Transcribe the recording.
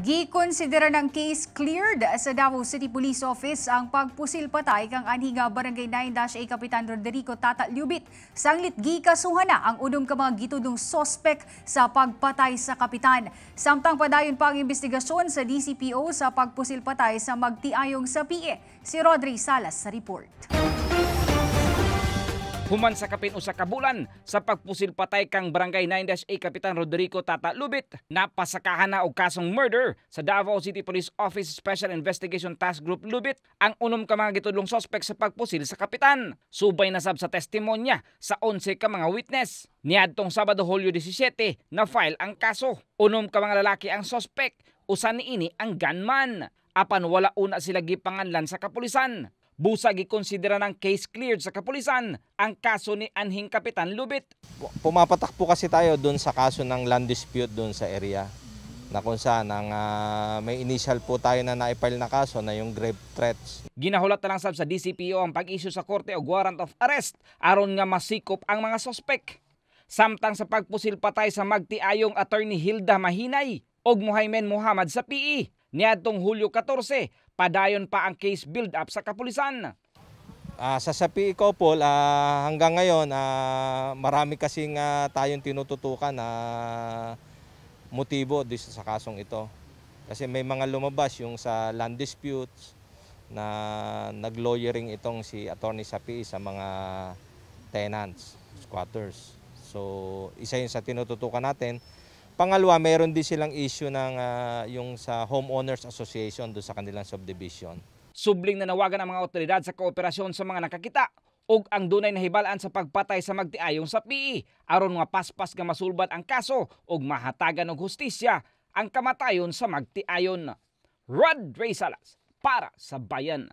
Gikonsidera ng case cleared sa Davao City Police Office ang pagpusil patay kang anhinga Barangay 9-A Kapitan Roderico Tata Liubit. Sanglit gikasuhan na ang unom ka mga gitudong sospek sa pagpatay sa kapitan. Samtang padayon pa ang investigasyon sa DCPO sa pagpusil patay sa magtiayong sa PE. Si Rodri Salas sa report. Human sa kapin usa ka bulan sa pagpusil patay kang Barangay 9-A Kapitan Rodrigo Tata Lubit napasakahan na og kasong murder sa Davao City Police Office Special Investigation Task Group Lubit ang unom ka mga gitudlong suspek sa pagpusil sa kapitan. Subay nasab sa testimonya sa 11 ka mga witness. Niadtong Sabado Hulyo 17 na file ang kaso. Unom ka mga lalaki ang suspek, usa ni ini ang gunman apan wala una sila gipanganlan sa kapulisan. Busa gikonsidera ng case cleared sa kapulisan ang kaso ni Anhing Kapitan Lubit. Pumapatak po kasi tayo doon sa kaso ng land dispute doon sa area na kung saan ang, uh, may initial po tayo na naipile na kaso na yung grave threats. Ginahulat na lang sab sa DCPO ang pag-issue sa korte o warrant of arrest aron nga masikop ang mga sospek. Samtang sa pagpusil patay sa magtiayong attorney Hilda Mahinay og Muhaymen Muhammad sa PE Niadtong Hulyo 14, padayon pa ang case build-up sa kapulisan. Uh, sa Sapi Couple, uh, hanggang ngayon, uh, marami kasing uh, tayong tinututukan na uh, motibo sa kasong ito. Kasi may mga lumabas yung sa land disputes na naglawyering itong si Attorney Sapi sa mga tenants, squatters. So, isa yun sa tinututukan natin Pangalawa, meron din silang issue ng uh, yung sa homeowners association do sa kanilang subdivision. Subling na nawagan ang mga otoridad sa kooperasyon sa mga nakakita ug ang dunay na nahibalaan sa pagpatay sa magtiayong sa PE aron nga paspas nga masulbad ang kaso ug mahatagan og hustisya ang kamatayon sa magtiayon. Rod Ray para sa Bayan.